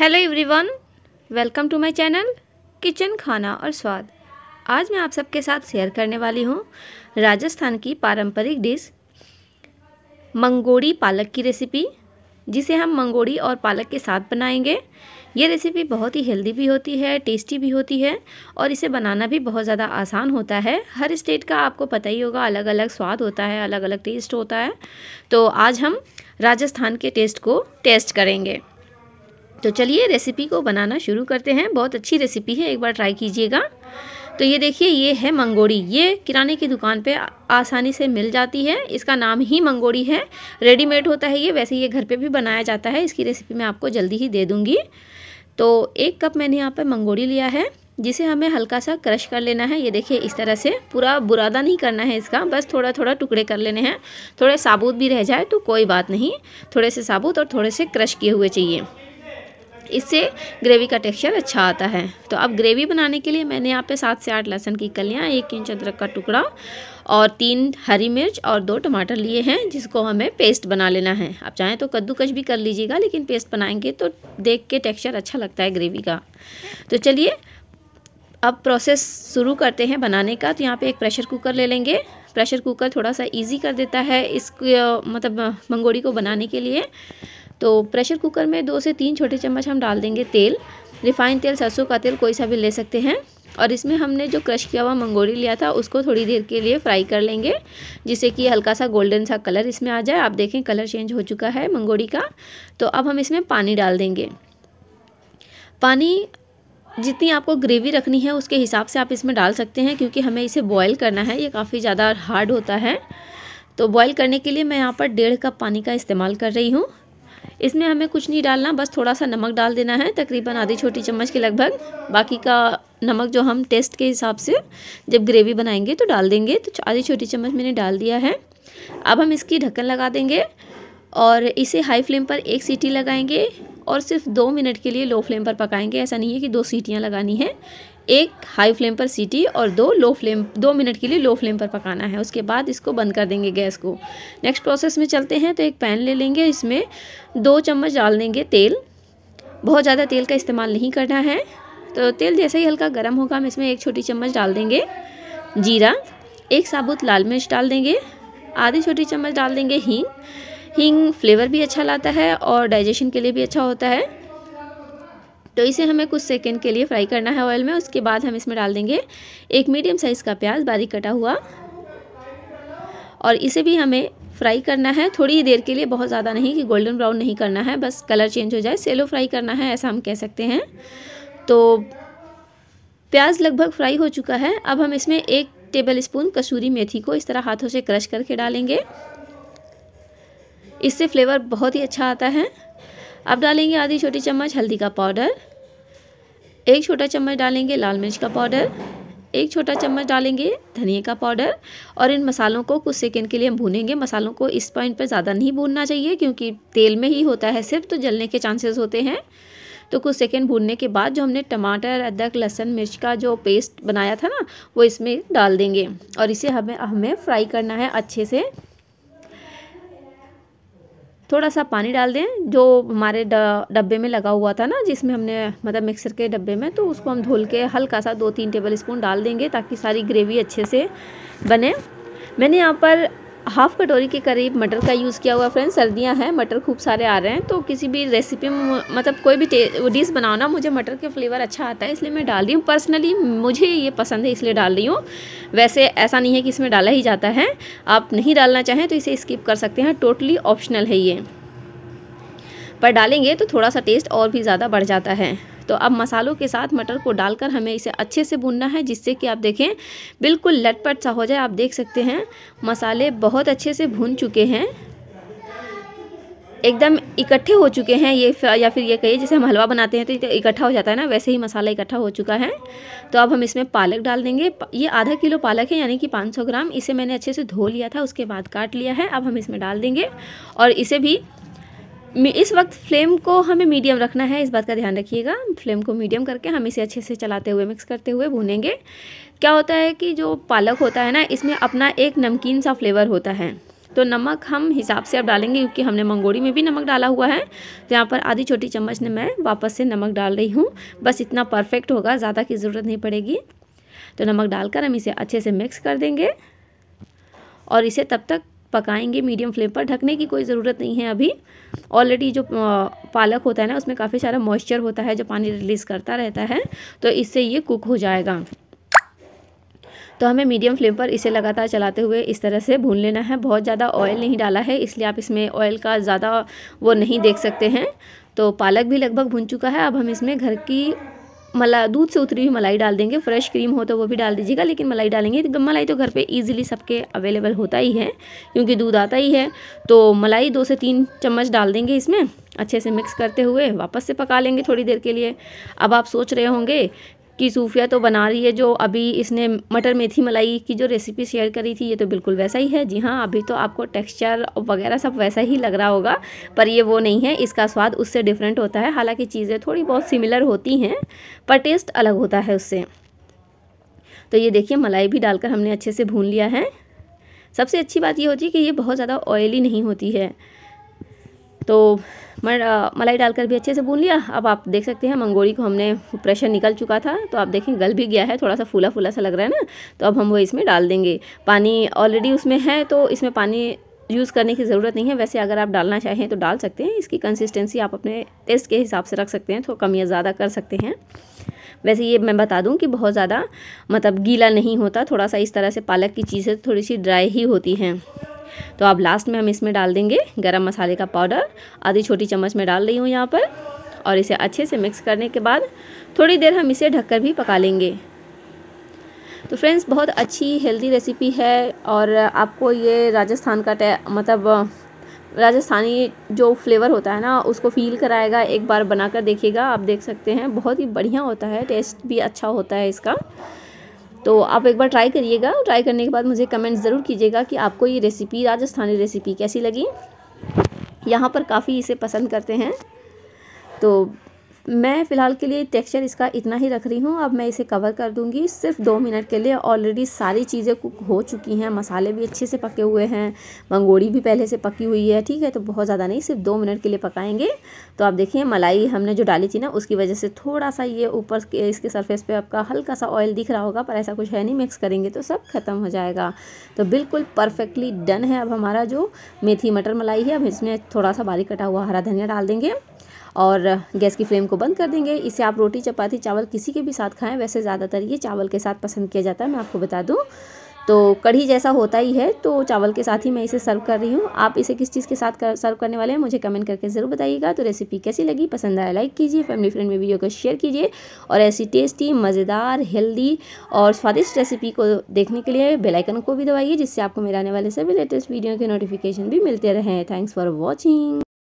hello everyone welcome to my channel kitchen खाना और स्वाद आज मैं आप सबके साथ शेयर करने वाली हूँ राजस्थान की पारंपरिक डिश मंगोड़ी पालक की रेसिपी जिसे हम मंगोड़ी और पालक के साथ बनाएंगे ये रेसिपी बहुत ही हेल्दी भी होती है टेस्टी भी होती है और इसे बनाना भी बहुत ज़्यादा आसान होता है हर स्टेट का आपको पता ही होगा अलग अलग स्वाद होता है अलग अलग टेस्ट होता है तो आज हम राजस्थान के टेस्ट को टेस्ट करेंगे तो चलिए रेसिपी को बनाना शुरू करते हैं बहुत अच्छी रेसिपी है एक बार ट्राई कीजिएगा तो ये देखिए ये है मंगोड़ी ये किराने की दुकान पे आसानी से मिल जाती है इसका नाम ही मंगोड़ी है रेडीमेड होता है ये वैसे ये घर पे भी बनाया जाता है इसकी रेसिपी मैं आपको जल्दी ही दे दूँगी तो एक कप मैंने यहाँ पर मंगोड़ी लिया है जिसे हमें हल्का सा क्रश कर लेना है ये देखिए इस तरह से पूरा बुरादा नहीं करना है इसका बस थोड़ा थोड़ा टुकड़े कर लेने हैं थोड़े साबुत भी रह जाए तो कोई बात नहीं थोड़े से साबुत और थोड़े से क्रश किए हुए चाहिए इससे ग्रेवी का टेक्सचर अच्छा आता है तो अब ग्रेवी बनाने के लिए मैंने यहाँ पे सात से आठ लहसुन की कलियाँ एक इंच अदरक का टुकड़ा और तीन हरी मिर्च और दो टमाटर लिए हैं जिसको हमें पेस्ट बना लेना है आप चाहें तो कद्दूकश भी कर लीजिएगा लेकिन पेस्ट बनाएंगे तो देख के टेक्स्चर अच्छा लगता है ग्रेवी का तो चलिए अब प्रोसेस शुरू करते हैं बनाने का तो यहाँ पे एक प्रेशर कुकर ले लेंगे प्रेशर कुकर थोड़ा सा इजी कर देता है इस मतलब मंगोड़ी को बनाने के लिए तो प्रेशर कुकर में दो से तीन छोटे चम्मच हम डाल देंगे तेल रिफाइंड तेल सरसों का तेल कोई सा भी ले सकते हैं और इसमें हमने जो क्रश किया हुआ मंगोड़ी लिया था उसको थोड़ी देर के लिए फ्राई कर लेंगे जिससे कि हल्का सा गोल्डन सा कलर इसमें आ जाए आप देखें कलर चेंज हो चुका है मंगोड़ी का तो अब हम इसमें पानी डाल देंगे पानी जितनी आपको ग्रेवी रखनी है उसके हिसाब से आप इसमें डाल सकते हैं क्योंकि हमें इसे बॉयल करना है ये काफ़ी ज़्यादा हार्ड होता है तो बॉयल करने के लिए मैं यहाँ पर डेढ़ कप पानी का इस्तेमाल कर रही हूँ इसमें हमें कुछ नहीं डालना बस थोड़ा सा नमक डाल देना है तकरीबन आधी छोटी चम्मच के लगभग बाकी का नमक जो हम टेस्ट के हिसाब से जब ग्रेवी बनाएंगे तो डाल देंगे तो आधी छोटी चम्मच मैंने डाल दिया है अब हम इसकी ढक्कन लगा देंगे और इसे हाई फ्लेम पर एक सीटी लगाएंगे और सिर्फ दो मिनट के लिए लो फ्लेम पर पकाएंगे ऐसा नहीं है कि दो सीटियाँ लगानी है एक हाई फ्लेम पर सीटी और दो लो फ्लेम दो मिनट के लिए लो फ्लेम पर पकाना है उसके बाद इसको बंद कर देंगे गैस को नेक्स्ट प्रोसेस में चलते हैं तो एक पैन ले लेंगे इसमें दो चम्मच डाल देंगे तेल बहुत ज़्यादा तेल का इस्तेमाल नहीं करना है तो तेल जैसे ही हल्का गर्म होगा हम इसमें एक छोटी चम्मच डाल देंगे जीरा एक साबुत लाल मिर्च डाल देंगे आधी छोटी चम्मच डाल देंगे हींग हींग फ्लेवर भी अच्छा लाता है और डाइजेशन के लिए भी अच्छा होता है तो इसे हमें कुछ सेकेंड के लिए फ्राई करना है ऑयल में उसके बाद हम इसमें डाल देंगे एक मीडियम साइज़ का प्याज बारीक कटा हुआ और इसे भी हमें फ्राई करना है थोड़ी ही देर के लिए बहुत ज़्यादा नहीं कि गोल्डन ब्राउन नहीं करना है बस कलर चेंज हो जाए सेलो फ्राई करना है ऐसा हम कह सकते हैं तो प्याज लगभग फ्राई हो चुका है अब हम इसमें एक टेबल स्पून कसूरी मेथी को इस तरह हाथों से क्रश करके डालेंगे इससे फ्लेवर बहुत ही अच्छा आता है अब डालेंगे आधी छोटी चम्मच हल्दी का पाउडर एक छोटा चम्मच डालेंगे लाल मिर्च का पाउडर एक छोटा चम्मच डालेंगे धनिया का पाउडर और इन मसालों को कुछ सेकेंड के लिए हम भूनेंगे मसालों को इस पॉइंट पर ज़्यादा नहीं भूनना चाहिए क्योंकि तेल में ही होता है सिर्फ तो जलने के चांसेस होते हैं तो कुछ सेकेंड भूनने के बाद जो हमने टमाटर अदरक लहसुन मिर्च का जो पेस्ट बनाया था ना वो इसमें डाल देंगे और इसे हमें हमें फ्राई करना है अच्छे से थोड़ा सा पानी डाल दें जो हमारे डब्बे में लगा हुआ था ना जिसमें हमने मतलब मिक्सर के डब्बे में तो उसको हम धुल के हल्का सा दो तीन टेबल स्पून डाल देंगे ताकि सारी ग्रेवी अच्छे से बने मैंने यहाँ पर हाफ़ कटोरी के करीब मटर का यूज़ किया हुआ फ्रेंड्स सर्दियां हैं मटर खूब सारे आ रहे हैं तो किसी भी रेसिपी में मतलब कोई भी डिश बनाओ ना मुझे मटर के फ्लेवर अच्छा आता है इसलिए मैं डाल रही हूँ पर्सनली मुझे ये पसंद है इसलिए डाल रही हूँ वैसे ऐसा नहीं है कि इसमें डाला ही जाता है आप नहीं डालना चाहें तो इसे स्किप कर सकते हैं टोटली ऑप्शनल है ये पर डालेंगे तो थोड़ा सा टेस्ट और भी ज़्यादा बढ़ जाता है तो अब मसालों के साथ मटर को डालकर हमें इसे अच्छे से भूनना है जिससे कि आप देखें बिल्कुल लटपट सा हो जाए आप देख सकते हैं मसाले बहुत अच्छे से भून चुके हैं एकदम इकट्ठे हो चुके हैं ये या फिर ये कहिए जैसे हम हलवा बनाते हैं तो इकट्ठा हो जाता है ना वैसे ही मसाला इकट्ठा हो चुका है तो अब हम इसमें पालक डाल देंगे ये आधा किलो पालक है यानी कि 500 ग्राम इसे मैंने अच्छे से धो लिया था उसके बाद काट लिया है अब हम इसमें डाल देंगे और इसे भी इस वक्त फ्लेम को हमें मीडियम रखना है इस बात का ध्यान रखिएगा फ्लेम को मीडियम करके हम इसे अच्छे से चलाते हुए मिक्स करते हुए भूनेंगे क्या होता है कि जो पालक होता है ना इसमें अपना एक नमकीन सा फ्लेवर होता है तो नमक हम हिसाब से अब डालेंगे क्योंकि हमने मंगोड़ी में भी नमक डाला हुआ है तो यहाँ पर आधी छोटी चम्मच ने मैं वापस से नमक डाल रही हूँ बस इतना परफेक्ट होगा ज़्यादा की ज़रूरत नहीं पड़ेगी तो नमक डालकर हम इसे अच्छे से मिक्स कर देंगे और इसे तब तक पकाएंगे मीडियम फ्लेम पर ढकने की कोई ज़रूरत नहीं है अभी ऑलरेडी जो पालक होता है ना उसमें काफ़ी सारा मॉइस्चर होता है जो पानी रिलीज़ करता रहता है तो इससे ये कुक हो जाएगा तो हमें मीडियम फ्लेम पर इसे लगातार चलाते हुए इस तरह से भून लेना है बहुत ज़्यादा ऑयल नहीं डाला है इसलिए आप इसमें ऑयल का ज़्यादा वो नहीं देख सकते हैं तो पालक भी लगभग भुन चुका है अब हम इसमें घर की मला दूध से उतरी हुई मलाई डाल देंगे फ्रेश क्रीम हो तो वो भी डाल दीजिएगा लेकिन मलाई डालेंगे तो मलाई तो घर पे इजीली सबके अवेलेबल होता ही है क्योंकि दूध आता ही है तो मलाई दो से तीन चम्मच डाल देंगे इसमें अच्छे से मिक्स करते हुए वापस से पका लेंगे थोड़ी देर के लिए अब आप सोच रहे होंगे कि सूफिया तो बना रही है जो अभी इसने मटर मेथी मलाई की जो रेसिपी शेयर करी थी ये तो बिल्कुल वैसा ही है जी हाँ अभी तो आपको टेक्सचर वगैरह सब वैसा ही लग रहा होगा पर ये वो नहीं है इसका स्वाद उससे डिफरेंट होता है हालाँकि चीज़ें थोड़ी बहुत सिमिलर होती हैं पर टेस्ट अलग होता है उससे तो ये देखिए मलाई भी डालकर हमने अच्छे से भून लिया है सबसे अच्छी बात ये होती है कि ये बहुत ज़्यादा ऑयली नहीं होती है तो मर मलाई डालकर भी अच्छे से भून लिया अब आप देख सकते हैं मंगोड़ी को हमने प्रेशर निकल चुका था तो आप देखें गल भी गया है थोड़ा सा फूला फूला सा लग रहा है ना तो अब हम वो इसमें डाल देंगे पानी ऑलरेडी उसमें है तो इसमें पानी यूज़ करने की ज़रूरत नहीं है वैसे अगर आप डालना चाहें तो डाल सकते हैं इसकी कंसिस्टेंसी आप अपने टेस्ट के हिसाब से रख सकते हैं तो कम या ज़्यादा कर सकते हैं वैसे ये मैं बता दूं कि बहुत ज़्यादा मतलब गीला नहीं होता थोड़ा सा इस तरह से पालक की चीज़ें थोड़ी सी ड्राई ही होती हैं तो अब लास्ट में हम इसमें डाल देंगे गरम मसाले का पाउडर आधी छोटी चम्मच में डाल रही हूँ यहाँ पर और इसे अच्छे से मिक्स करने के बाद थोड़ी देर हम इसे ढककर भी पका लेंगे तो फ्रेंड्स बहुत अच्छी हेल्दी रेसिपी है और आपको ये राजस्थान का मतलब राजस्थानी जो फ्लेवर होता है ना उसको फील कराएगा एक बार बनाकर देखिएगा आप देख सकते हैं बहुत ही बढ़िया होता है टेस्ट भी अच्छा होता है इसका तो आप एक बार ट्राई करिएगा ट्राई करने के बाद मुझे कमेंट ज़रूर कीजिएगा कि आपको ये रेसिपी राजस्थानी रेसिपी कैसी लगी यहाँ पर काफ़ी इसे पसंद करते हैं तो मैं फ़िलहाल के लिए टेक्सचर इसका इतना ही रख रही हूँ अब मैं इसे कवर कर दूँगी सिर्फ दो मिनट के लिए ऑलरेडी सारी चीज़ें कुक हो चुकी हैं मसाले भी अच्छे से पके हुए हैं मंगोड़ी भी पहले से पकी हुई है ठीक है तो बहुत ज़्यादा नहीं सिर्फ दो मिनट के लिए पकाएंगे तो आप देखिए मलाई हमने जो डाली थी ना उसकी वजह से थोड़ा सा ये ऊपर इसके सरफेस पर आपका हल्का सा ऑयल दिख रहा होगा पर ऐसा कुछ है नहीं मिक्स करेंगे तो सब ख़त्म हो जाएगा तो बिल्कुल परफेक्टली डन है अब हमारा जो मेथी मटर मलाई है अब इसमें थोड़ा सा बारीक कटा हुआ हरा धनिया डाल देंगे और गैस की फ्लेम को बंद कर देंगे इसे आप रोटी चपाती चावल किसी के भी साथ खाएं वैसे ज़्यादातर ये चावल के साथ पसंद किया जाता है मैं आपको बता दूँ तो कढ़ी जैसा होता ही है तो चावल के साथ ही मैं इसे सर्व कर रही हूँ आप इसे किस चीज़ के साथ कर, सर्व करने वाले हैं मुझे कमेंट करके ज़रूर बताइएगा तो रेसिपी कैसी लगी पसंद आया लाइक कीजिए फैमिली फ्रेंड में वीडियो को शेयर कीजिए और ऐसी टेस्टी मज़ेदार हेल्दी और स्वादिष्ट रेसिपी को देखने के लिए बेलाइकन को भी दबाइए जिससे आपको मेरे आने वाले सभी लेटेस्ट वीडियो के नोटिफिकेशन भी मिलते रहें थैंक्स फॉर वॉचिंग